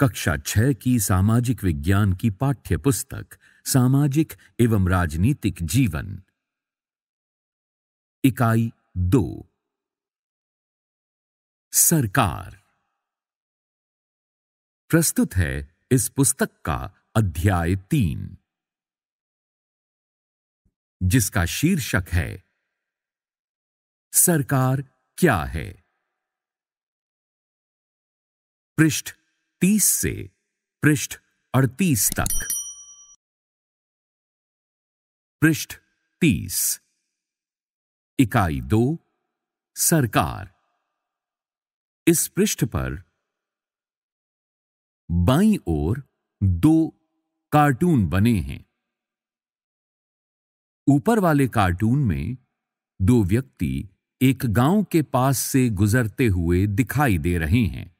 कक्षा छह की सामाजिक विज्ञान की पाठ्य पुस्तक सामाजिक एवं राजनीतिक जीवन इकाई दो सरकार प्रस्तुत है इस पुस्तक का अध्याय तीन जिसका शीर्षक है सरकार क्या है पृष्ठ तीस से पृष्ठ अड़तीस तक पृष्ठ तीस इकाई दो सरकार इस पृष्ठ पर बाई ओर दो कार्टून बने हैं ऊपर वाले कार्टून में दो व्यक्ति एक गांव के पास से गुजरते हुए दिखाई दे रहे हैं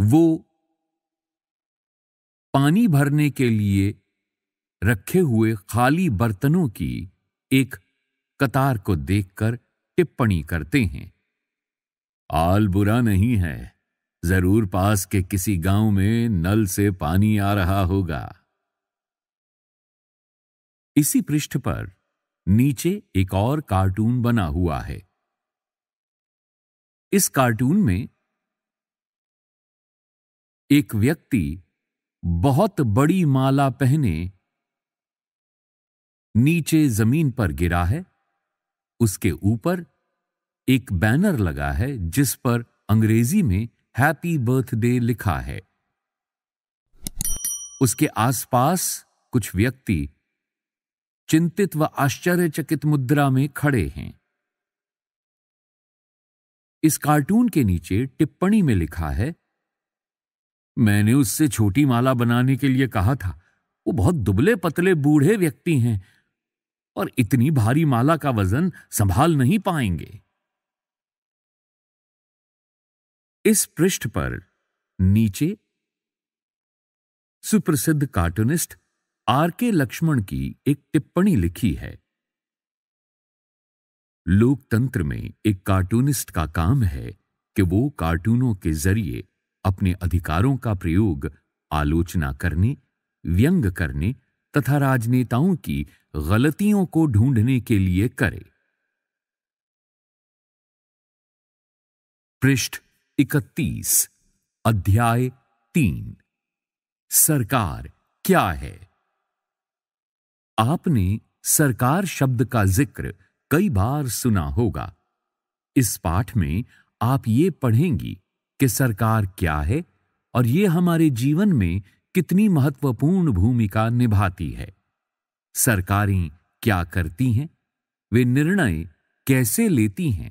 वो पानी भरने के लिए रखे हुए खाली बर्तनों की एक कतार को देखकर टिप्पणी करते हैं आल बुरा नहीं है जरूर पास के किसी गांव में नल से पानी आ रहा होगा इसी पृष्ठ पर नीचे एक और कार्टून बना हुआ है इस कार्टून में एक व्यक्ति बहुत बड़ी माला पहने नीचे जमीन पर गिरा है उसके ऊपर एक बैनर लगा है जिस पर अंग्रेजी में हैप्पी बर्थडे लिखा है उसके आसपास कुछ व्यक्ति चिंतित व आश्चर्यचकित मुद्रा में खड़े हैं इस कार्टून के नीचे टिप्पणी में लिखा है मैंने उससे छोटी माला बनाने के लिए कहा था वो बहुत दुबले पतले बूढ़े व्यक्ति हैं और इतनी भारी माला का वजन संभाल नहीं पाएंगे इस पृष्ठ पर नीचे सुप्रसिद्ध कार्टूनिस्ट आर के लक्ष्मण की एक टिप्पणी लिखी है लोकतंत्र में एक कार्टूनिस्ट का काम है कि वो कार्टूनों के जरिए अपने अधिकारों का प्रयोग आलोचना करने व्यंग करने तथा राजनेताओं की गलतियों को ढूंढने के लिए करे पृष्ठ 31 अध्याय तीन सरकार क्या है आपने सरकार शब्द का जिक्र कई बार सुना होगा इस पाठ में आप ये पढ़ेंगी कि सरकार क्या है और ये हमारे जीवन में कितनी महत्वपूर्ण भूमिका निभाती है सरकारें क्या करती हैं वे निर्णय कैसे लेती हैं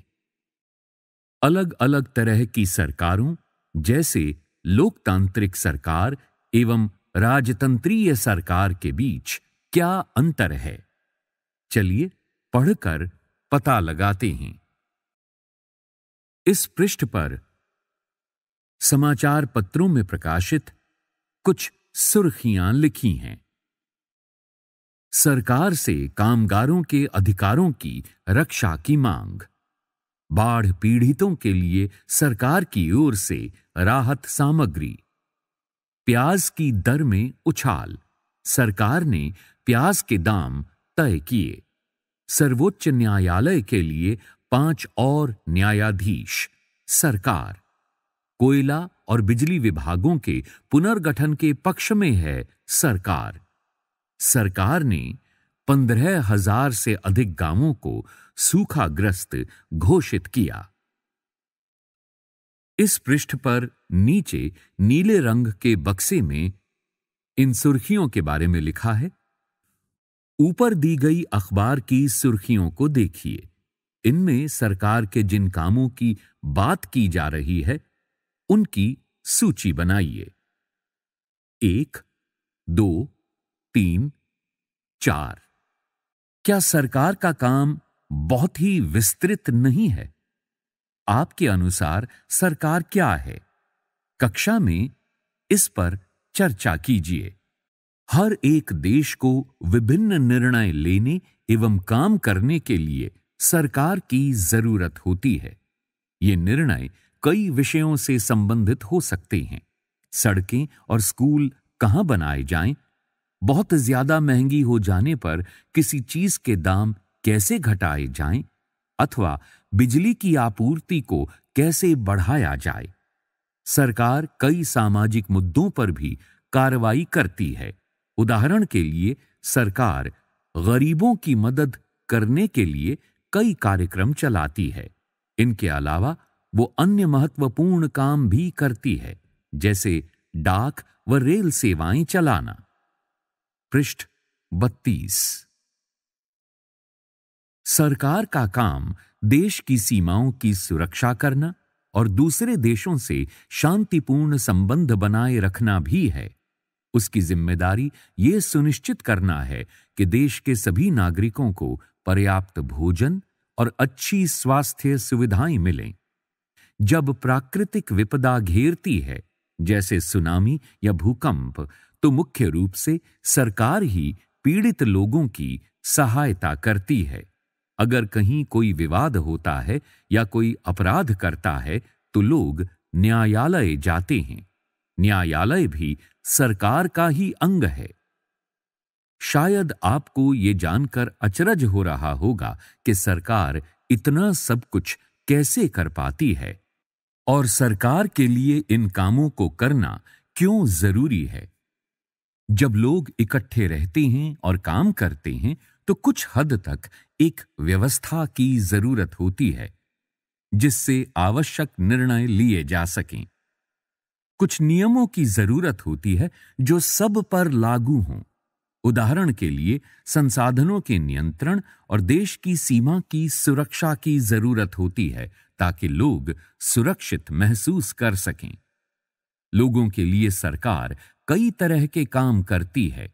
अलग अलग तरह की सरकारों जैसे लोकतांत्रिक सरकार एवं राजतंत्रीय सरकार के बीच क्या अंतर है चलिए पढ़कर पता लगाते हैं इस पृष्ठ पर समाचार पत्रों में प्रकाशित कुछ सुर्खियां लिखी हैं सरकार से कामगारों के अधिकारों की रक्षा की मांग बाढ़ पीड़ितों के लिए सरकार की ओर से राहत सामग्री प्याज की दर में उछाल सरकार ने प्याज के दाम तय किए सर्वोच्च न्यायालय के लिए पांच और न्यायाधीश सरकार कोयला और बिजली विभागों के पुनर्गठन के पक्ष में है सरकार सरकार ने पंद्रह हजार से अधिक गांवों को सूखाग्रस्त घोषित किया इस पृष्ठ पर नीचे नीले रंग के बक्से में इन सुर्खियों के बारे में लिखा है ऊपर दी गई अखबार की सुर्खियों को देखिए इनमें सरकार के जिन कामों की बात की जा रही है उनकी सूची बनाइए एक दो तीन चार क्या सरकार का काम बहुत ही विस्तृत नहीं है आपके अनुसार सरकार क्या है कक्षा में इस पर चर्चा कीजिए हर एक देश को विभिन्न निर्णय लेने एवं काम करने के लिए सरकार की जरूरत होती है ये निर्णय कई विषयों से संबंधित हो सकते हैं सड़कें और स्कूल कहाँ बनाए जाएं, बहुत ज्यादा महंगी हो जाने पर किसी चीज के दाम कैसे घटाए जाएं, अथवा बिजली की आपूर्ति को कैसे बढ़ाया जाए सरकार कई सामाजिक मुद्दों पर भी कार्रवाई करती है उदाहरण के लिए सरकार गरीबों की मदद करने के लिए कई कार्यक्रम चलाती है इनके अलावा वो अन्य महत्वपूर्ण काम भी करती है जैसे डाक व रेल सेवाएं चलाना पृष्ठ बत्तीस सरकार का काम देश की सीमाओं की सुरक्षा करना और दूसरे देशों से शांतिपूर्ण संबंध बनाए रखना भी है उसकी जिम्मेदारी ये सुनिश्चित करना है कि देश के सभी नागरिकों को पर्याप्त भोजन और अच्छी स्वास्थ्य सुविधाएं मिलें जब प्राकृतिक विपदा घेरती है जैसे सुनामी या भूकंप तो मुख्य रूप से सरकार ही पीड़ित लोगों की सहायता करती है अगर कहीं कोई विवाद होता है या कोई अपराध करता है तो लोग न्यायालय जाते हैं न्यायालय भी सरकार का ही अंग है शायद आपको ये जानकर अचरज हो रहा होगा कि सरकार इतना सब कुछ कैसे कर पाती है और सरकार के लिए इन कामों को करना क्यों जरूरी है जब लोग इकट्ठे रहते हैं और काम करते हैं तो कुछ हद तक एक व्यवस्था की जरूरत होती है जिससे आवश्यक निर्णय लिए जा सकें कुछ नियमों की जरूरत होती है जो सब पर लागू हों उदाहरण के लिए संसाधनों के नियंत्रण और देश की सीमा की सुरक्षा की जरूरत होती है ताकि लोग सुरक्षित महसूस कर सकें लोगों के लिए सरकार कई तरह के काम करती है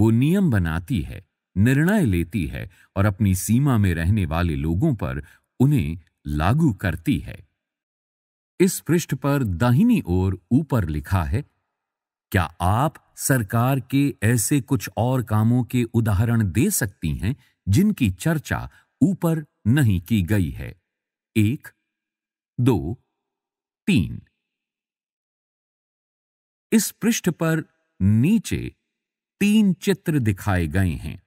वो नियम बनाती है निर्णय लेती है और अपनी सीमा में रहने वाले लोगों पर उन्हें लागू करती है इस पृष्ठ पर दाहिनी ओर ऊपर लिखा है क्या आप सरकार के ऐसे कुछ और कामों के उदाहरण दे सकती हैं जिनकी चर्चा ऊपर नहीं की गई है एक दो तीन इस पृष्ठ पर नीचे तीन चित्र दिखाए गए हैं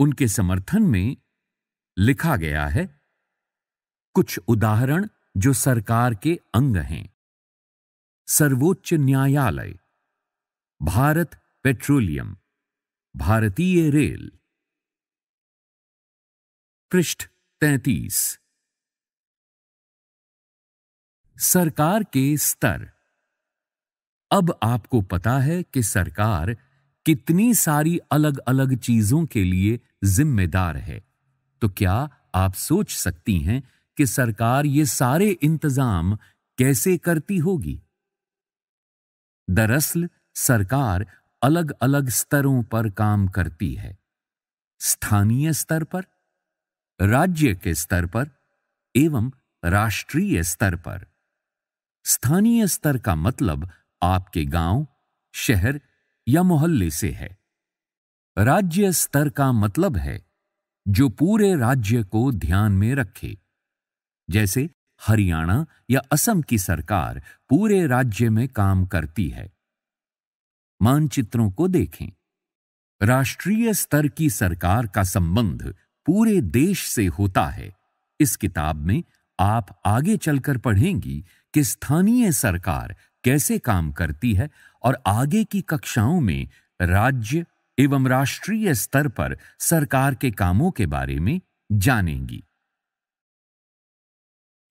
उनके समर्थन में लिखा गया है कुछ उदाहरण जो सरकार के अंग हैं सर्वोच्च न्यायालय भारत पेट्रोलियम भारतीय रेल पृष्ठ तैतीस सरकार के स्तर अब आपको पता है कि सरकार कितनी सारी अलग अलग चीजों के लिए जिम्मेदार है तो क्या आप सोच सकती हैं कि सरकार ये सारे इंतजाम कैसे करती होगी दरअसल सरकार अलग अलग स्तरों पर काम करती है स्थानीय स्तर पर राज्य के स्तर पर एवं राष्ट्रीय स्तर पर स्थानीय स्तर का मतलब आपके गांव शहर या मोहल्ले से है राज्य स्तर का मतलब है जो पूरे राज्य को ध्यान में रखे जैसे हरियाणा या असम की सरकार पूरे राज्य में काम करती है मानचित्रों को देखें राष्ट्रीय स्तर की सरकार का संबंध पूरे देश से होता है इस किताब में आप आगे चलकर पढ़ेंगी कि स्थानीय सरकार कैसे काम करती है और आगे की कक्षाओं में राज्य एवं राष्ट्रीय स्तर पर सरकार के कामों के बारे में जानेंगी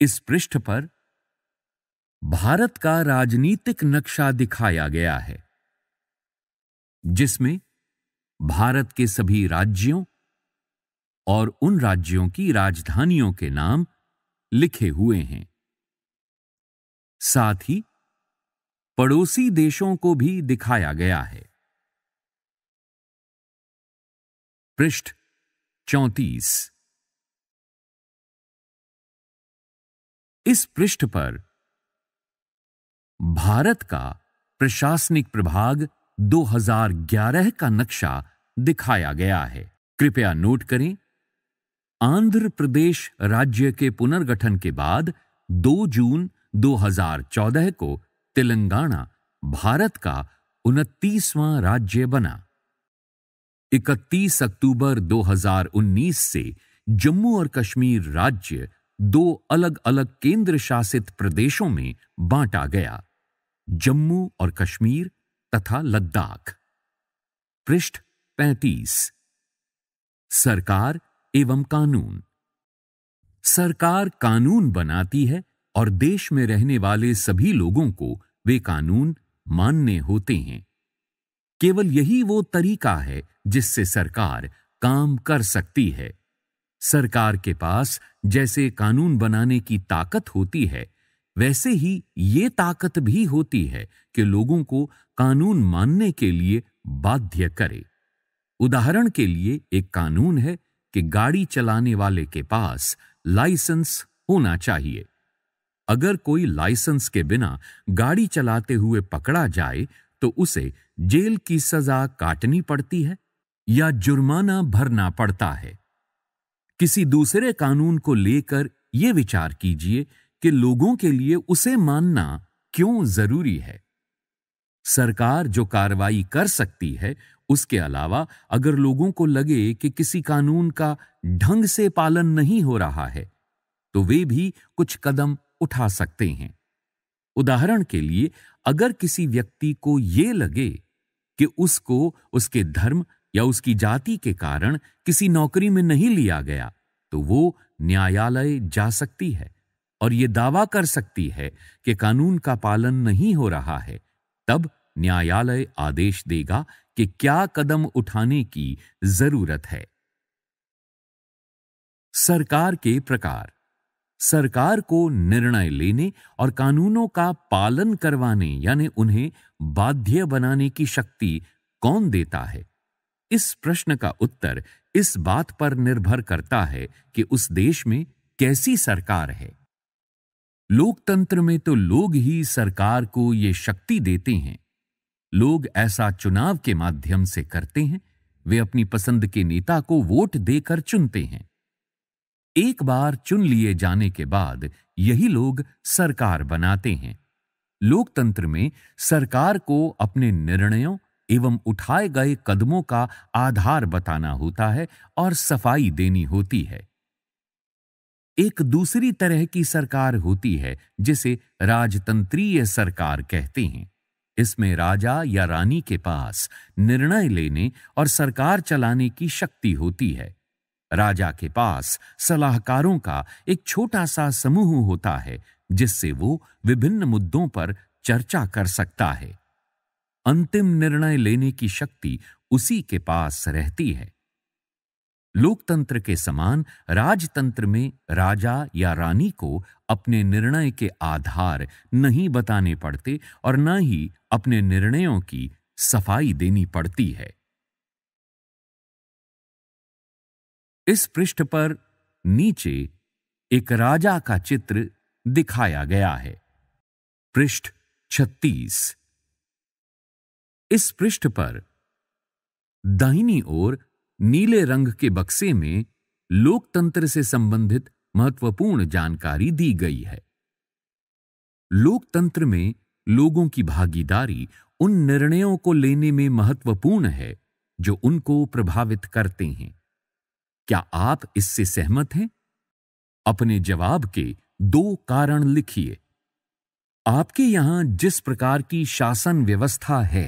इस पृष्ठ पर भारत का राजनीतिक नक्शा दिखाया गया है जिसमें भारत के सभी राज्यों और उन राज्यों की राजधानियों के नाम लिखे हुए हैं साथ ही पड़ोसी देशों को भी दिखाया गया है पृष्ठ चौतीस इस पृष्ठ पर भारत का प्रशासनिक प्रभाग 2011 का नक्शा दिखाया गया है कृपया नोट करें आंध्र प्रदेश राज्य के पुनर्गठन के बाद 2 जून 2014 को तेलंगाना भारत का उनतीसवां राज्य बना 31 अक्टूबर 2019 से जम्मू और कश्मीर राज्य दो अलग अलग केंद्र शासित प्रदेशों में बांटा गया जम्मू और कश्मीर तथा लद्दाख पृष्ठ 35 सरकार एवं कानून सरकार कानून बनाती है और देश में रहने वाले सभी लोगों को वे कानून मानने होते हैं केवल यही वो तरीका है जिससे सरकार काम कर सकती है सरकार के पास जैसे कानून बनाने की ताकत होती है वैसे ही ये ताकत भी होती है कि लोगों को कानून मानने के लिए बाध्य करे उदाहरण के लिए एक कानून है कि गाड़ी चलाने वाले के पास लाइसेंस होना चाहिए अगर कोई लाइसेंस के बिना गाड़ी चलाते हुए पकड़ा जाए तो उसे जेल की सजा काटनी पड़ती है या जुर्माना भरना पड़ता है किसी दूसरे कानून को लेकर यह विचार कीजिए कि लोगों के लिए उसे मानना क्यों जरूरी है सरकार जो कार्रवाई कर सकती है उसके अलावा अगर लोगों को लगे कि किसी कानून का ढंग से पालन नहीं हो रहा है तो वे भी कुछ कदम उठा सकते हैं उदाहरण के लिए अगर किसी व्यक्ति को यह लगे कि उसको उसके धर्म या उसकी जाति के कारण किसी नौकरी में नहीं लिया गया तो वो न्यायालय जा सकती है और ये दावा कर सकती है कि कानून का पालन नहीं हो रहा है तब न्यायालय आदेश देगा कि क्या कदम उठाने की जरूरत है सरकार के प्रकार सरकार को निर्णय लेने और कानूनों का पालन करवाने यानी उन्हें बाध्य बनाने की शक्ति कौन देता है इस प्रश्न का उत्तर इस बात पर निर्भर करता है कि उस देश में कैसी सरकार है लोकतंत्र में तो लोग ही सरकार को ये शक्ति देते हैं लोग ऐसा चुनाव के माध्यम से करते हैं वे अपनी पसंद के नेता को वोट देकर चुनते हैं एक बार चुन लिए जाने के बाद यही लोग सरकार बनाते हैं लोकतंत्र में सरकार को अपने निर्णयों एवं उठाए गए कदमों का आधार बताना होता है और सफाई देनी होती है एक दूसरी तरह की सरकार होती है जिसे राजतंत्रीय सरकार कहते हैं इसमें राजा या रानी के पास निर्णय लेने और सरकार चलाने की शक्ति होती है राजा के पास सलाहकारों का एक छोटा सा समूह होता है जिससे वो विभिन्न मुद्दों पर चर्चा कर सकता है अंतिम निर्णय लेने की शक्ति उसी के पास रहती है लोकतंत्र के समान राजतंत्र में राजा या रानी को अपने निर्णय के आधार नहीं बताने पड़ते और न ही अपने निर्णयों की सफाई देनी पड़ती है इस पृष्ठ पर नीचे एक राजा का चित्र दिखाया गया है पृष्ठ छत्तीस इस पृष्ठ पर दाहिनी ओर नीले रंग के बक्से में लोकतंत्र से संबंधित महत्वपूर्ण जानकारी दी गई है लोकतंत्र में लोगों की भागीदारी उन निर्णयों को लेने में महत्वपूर्ण है जो उनको प्रभावित करते हैं क्या आप इससे सहमत हैं अपने जवाब के दो कारण लिखिए आपके यहां जिस प्रकार की शासन व्यवस्था है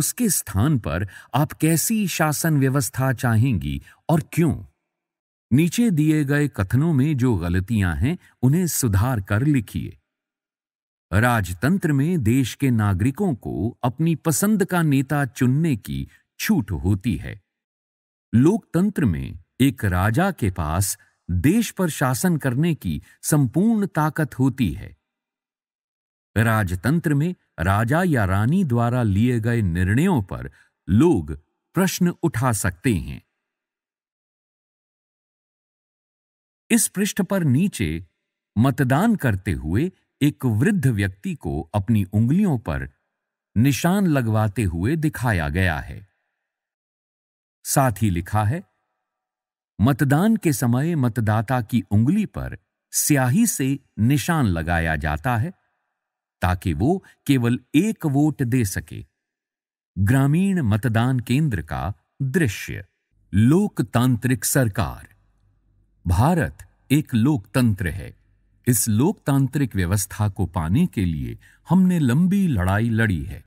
उसके स्थान पर आप कैसी शासन व्यवस्था चाहेंगी और क्यों नीचे दिए गए कथनों में जो गलतियां हैं उन्हें सुधार कर लिखिए राजतंत्र में देश के नागरिकों को अपनी पसंद का नेता चुनने की छूट होती है लोकतंत्र में एक राजा के पास देश पर शासन करने की संपूर्ण ताकत होती है राजतंत्र में राजा या रानी द्वारा लिए गए निर्णयों पर लोग प्रश्न उठा सकते हैं इस पृष्ठ पर नीचे मतदान करते हुए एक वृद्ध व्यक्ति को अपनी उंगलियों पर निशान लगवाते हुए दिखाया गया है साथ ही लिखा है मतदान के समय मतदाता की उंगली पर स्याही से निशान लगाया जाता है ताकि वो केवल एक वोट दे सके ग्रामीण मतदान केंद्र का दृश्य लोकतांत्रिक सरकार भारत एक लोकतंत्र है इस लोकतांत्रिक व्यवस्था को पाने के लिए हमने लंबी लड़ाई लड़ी है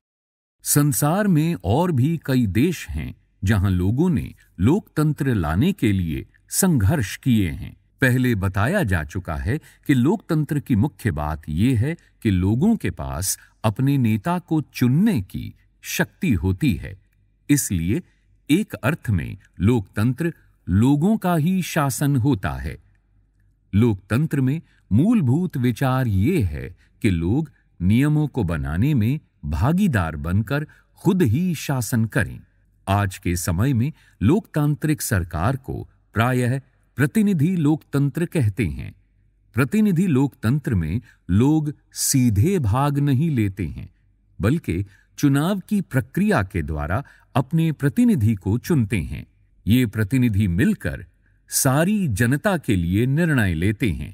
संसार में और भी कई देश हैं जहां लोगों ने लोकतंत्र लाने के लिए संघर्ष किए हैं पहले बताया जा चुका है कि लोकतंत्र की मुख्य बात यह है कि लोगों के पास अपने नेता को चुनने की शक्ति होती है इसलिए एक अर्थ में लोकतंत्र लोगों का ही शासन होता है लोकतंत्र में मूलभूत विचार ये है कि लोग नियमों को बनाने में भागीदार बनकर खुद ही शासन करें आज के समय में लोकतांत्रिक सरकार को प्रायः प्रतिनिधि लोकतंत्र कहते हैं प्रतिनिधि लोकतंत्र में लोग सीधे भाग नहीं लेते हैं बल्कि चुनाव की प्रक्रिया के द्वारा अपने प्रतिनिधि को चुनते हैं ये प्रतिनिधि मिलकर सारी जनता के लिए निर्णय लेते हैं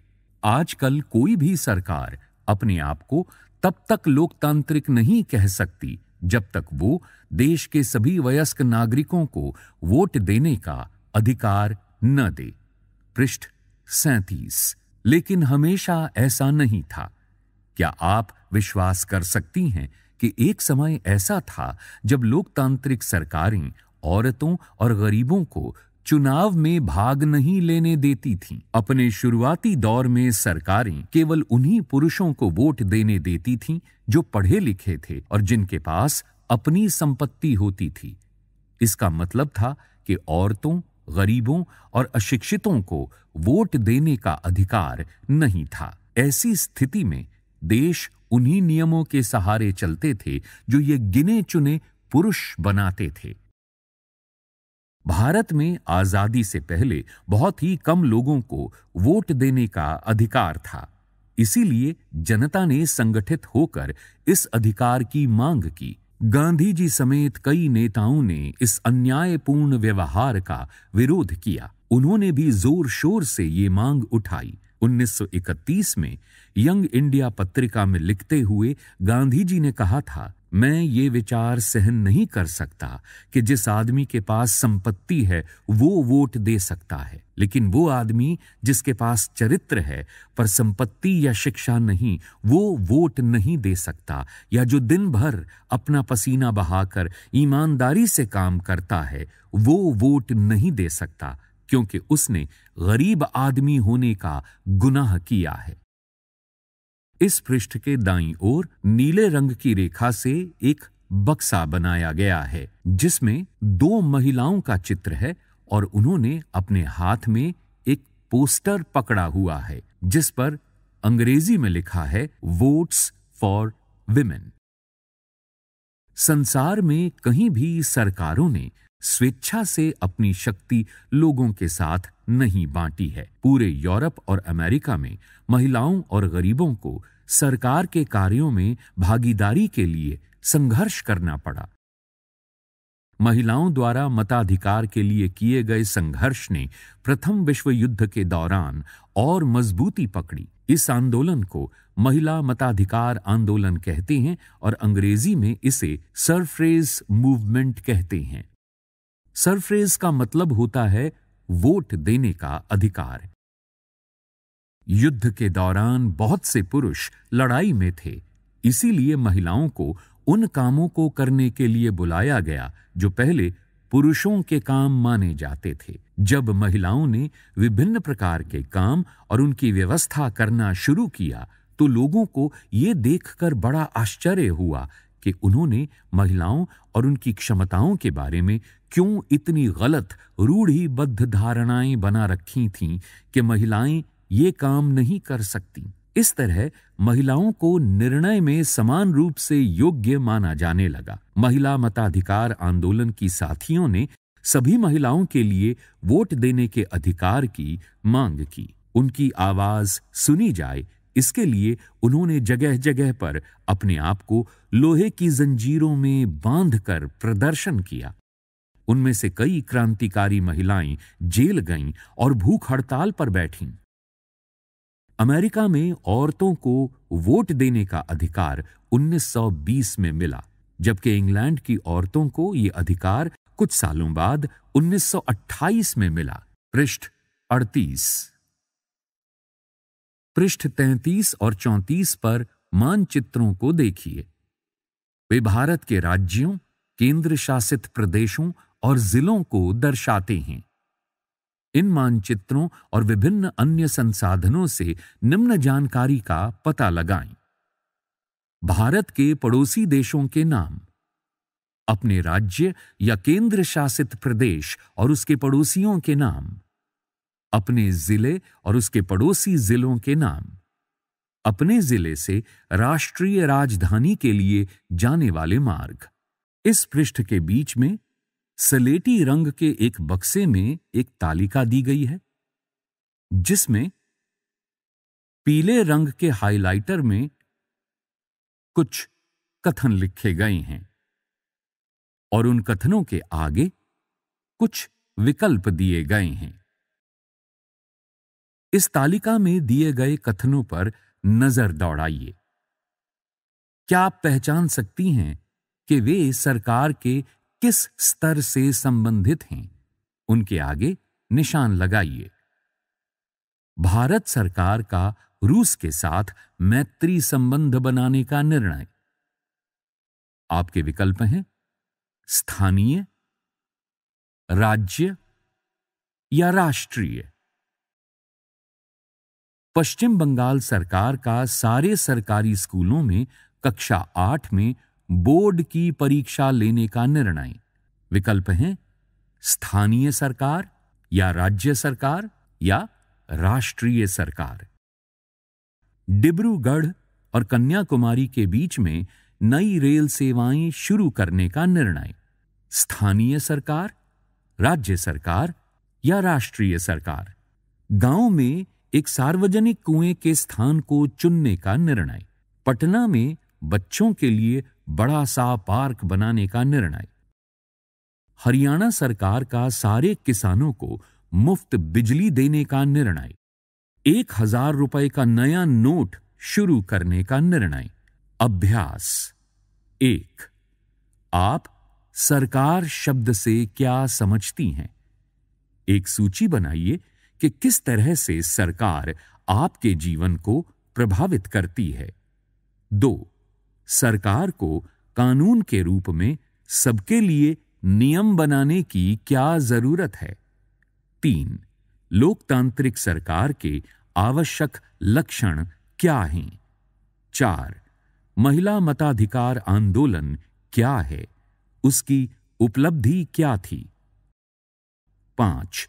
आजकल कोई भी सरकार अपने आप को तब तक लोकतांत्रिक नहीं कह सकती जब तक वो देश के सभी वयस्क नागरिकों को वोट देने का अधिकार न दे पृष्ठ सैतीस लेकिन हमेशा ऐसा नहीं था क्या आप विश्वास कर सकती हैं कि एक समय ऐसा था जब लोकतांत्रिक सरकारें औरतों और गरीबों को चुनाव में भाग नहीं लेने देती थी अपने शुरुआती दौर में सरकारें केवल उन्हीं पुरुषों को वोट देने देती थीं जो पढ़े लिखे थे और जिनके पास अपनी संपत्ति होती थी इसका मतलब था कि औरतों गरीबों और अशिक्षितों को वोट देने का अधिकार नहीं था ऐसी स्थिति में देश उन्हीं नियमों के सहारे चलते थे जो ये गिने चुने पुरुष बनाते थे भारत में आजादी से पहले बहुत ही कम लोगों को वोट देने का अधिकार था इसीलिए जनता ने संगठित होकर इस अधिकार की मांग की गांधी जी समेत कई नेताओं ने इस अन्यायपूर्ण व्यवहार का विरोध किया उन्होंने भी जोर शोर से ये मांग उठाई 1931 में यंग इंडिया पत्रिका में लिखते हुए गांधी जी ने कहा था मैं ये विचार सहन नहीं कर सकता कि जिस आदमी के पास संपत्ति है वो वोट दे सकता है लेकिन वो आदमी जिसके पास चरित्र है पर संपत्ति या शिक्षा नहीं वो वोट नहीं दे सकता या जो दिन भर अपना पसीना बहाकर ईमानदारी से काम करता है वो वोट नहीं दे सकता क्योंकि उसने गरीब आदमी होने का गुनाह किया है इस पृष्ठ के दाईं ओर नीले रंग की रेखा से एक बक्सा बनाया गया है जिसमें दो महिलाओं का चित्र है और उन्होंने अपने हाथ में एक पोस्टर पकड़ा हुआ है जिस पर अंग्रेजी में लिखा है वोट्स फॉर विमेन संसार में कहीं भी सरकारों ने स्वेच्छा से अपनी शक्ति लोगों के साथ नहीं बांटी है पूरे यूरोप और अमेरिका में महिलाओं और गरीबों को सरकार के कार्यों में भागीदारी के लिए संघर्ष करना पड़ा महिलाओं द्वारा मताधिकार के लिए किए गए संघर्ष ने प्रथम विश्व युद्ध के दौरान और मजबूती पकड़ी इस आंदोलन को महिला मताधिकार आंदोलन कहते हैं और अंग्रेजी में इसे सरफ्रेज मूवमेंट कहते हैं सरफ्रेज का मतलब होता है वोट देने का अधिकार युद्ध के दौरान बहुत से पुरुष लड़ाई में थे इसीलिए महिलाओं को उन कामों को करने के लिए बुलाया गया जो पहले पुरुषों के काम माने जाते थे जब महिलाओं ने विभिन्न प्रकार के काम और उनकी व्यवस्था करना शुरू किया तो लोगों को ये देखकर बड़ा आश्चर्य हुआ कि उन्होंने महिलाओं और उनकी क्षमताओं के बारे में क्यों इतनी गलत रूढ़िबद्ध धारणाएं बना रखी थीं कि महिलाएं ये काम नहीं कर सकती इस तरह महिलाओं को निर्णय में समान रूप से योग्य माना जाने लगा महिला मताधिकार आंदोलन की साथियों ने सभी महिलाओं के लिए वोट देने के अधिकार की मांग की उनकी आवाज सुनी जाए इसके लिए उन्होंने जगह जगह पर अपने आप को लोहे की जंजीरों में बांधकर प्रदर्शन किया उनमें से कई क्रांतिकारी महिलाएं जेल गईं और भूख हड़ताल पर बैठीं अमेरिका में औरतों को वोट देने का अधिकार 1920 में मिला जबकि इंग्लैंड की औरतों को यह अधिकार कुछ सालों बाद 1928 में मिला पृष्ठ 38 पृष्ठ 33 और 34 पर मानचित्रों को देखिए वे भारत के राज्यों केंद्र शासित प्रदेशों और जिलों को दर्शाते हैं इन मानचित्रों और विभिन्न अन्य संसाधनों से निम्न जानकारी का पता लगाएं भारत के पड़ोसी देशों के नाम अपने राज्य या केंद्र शासित प्रदेश और उसके पड़ोसियों के नाम अपने जिले और उसके पड़ोसी जिलों के नाम अपने जिले से राष्ट्रीय राजधानी के लिए जाने वाले मार्ग इस पृष्ठ के बीच में सलेटी रंग के एक बक्से में एक तालिका दी गई है जिसमें पीले रंग के हाइलाइटर में कुछ कथन लिखे गए हैं और उन कथनों के आगे कुछ विकल्प दिए गए हैं इस तालिका में दिए गए कथनों पर नजर दौड़ाइए क्या आप पहचान सकती हैं कि वे सरकार के किस स्तर से संबंधित हैं उनके आगे निशान लगाइए भारत सरकार का रूस के साथ मैत्री संबंध बनाने का निर्णय आपके विकल्प हैं स्थानीय राज्य या राष्ट्रीय पश्चिम बंगाल सरकार का सारे सरकारी स्कूलों में कक्षा आठ में बोर्ड की परीक्षा लेने का निर्णय विकल्प हैं स्थानीय सरकार या राज्य सरकार या राष्ट्रीय सरकार डिब्रूगढ़ और कन्याकुमारी के बीच में नई रेल सेवाएं शुरू करने का निर्णय स्थानीय सरकार राज्य सरकार या राष्ट्रीय सरकार गांव में एक सार्वजनिक कुएं के स्थान को चुनने का निर्णय पटना में बच्चों के लिए बड़ा सा पार्क बनाने का निर्णय हरियाणा सरकार का सारे किसानों को मुफ्त बिजली देने का निर्णय एक हजार रुपए का नया नोट शुरू करने का निर्णय अभ्यास एक आप सरकार शब्द से क्या समझती हैं एक सूची बनाइए कि किस तरह से सरकार आपके जीवन को प्रभावित करती है दो सरकार को कानून के रूप में सबके लिए नियम बनाने की क्या जरूरत है तीन लोकतांत्रिक सरकार के आवश्यक लक्षण क्या हैं चार महिला मताधिकार आंदोलन क्या है उसकी उपलब्धि क्या थी पांच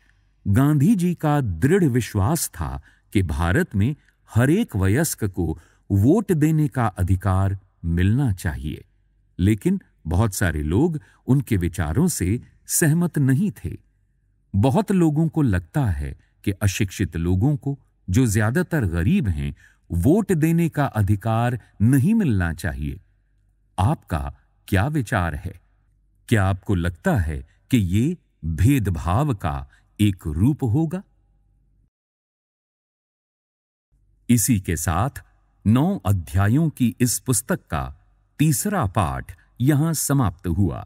गांधी जी का दृढ़ विश्वास था कि भारत में हरेक वयस्क को वोट देने का अधिकार मिलना चाहिए लेकिन बहुत सारे लोग उनके विचारों से सहमत नहीं थे बहुत लोगों को लगता है कि अशिक्षित लोगों को जो ज्यादातर गरीब हैं वोट देने का अधिकार नहीं मिलना चाहिए आपका क्या विचार है क्या आपको लगता है कि ये भेदभाव का एक रूप होगा इसी के साथ नौ अध्यायों की इस पुस्तक का तीसरा पाठ यहाँ समाप्त हुआ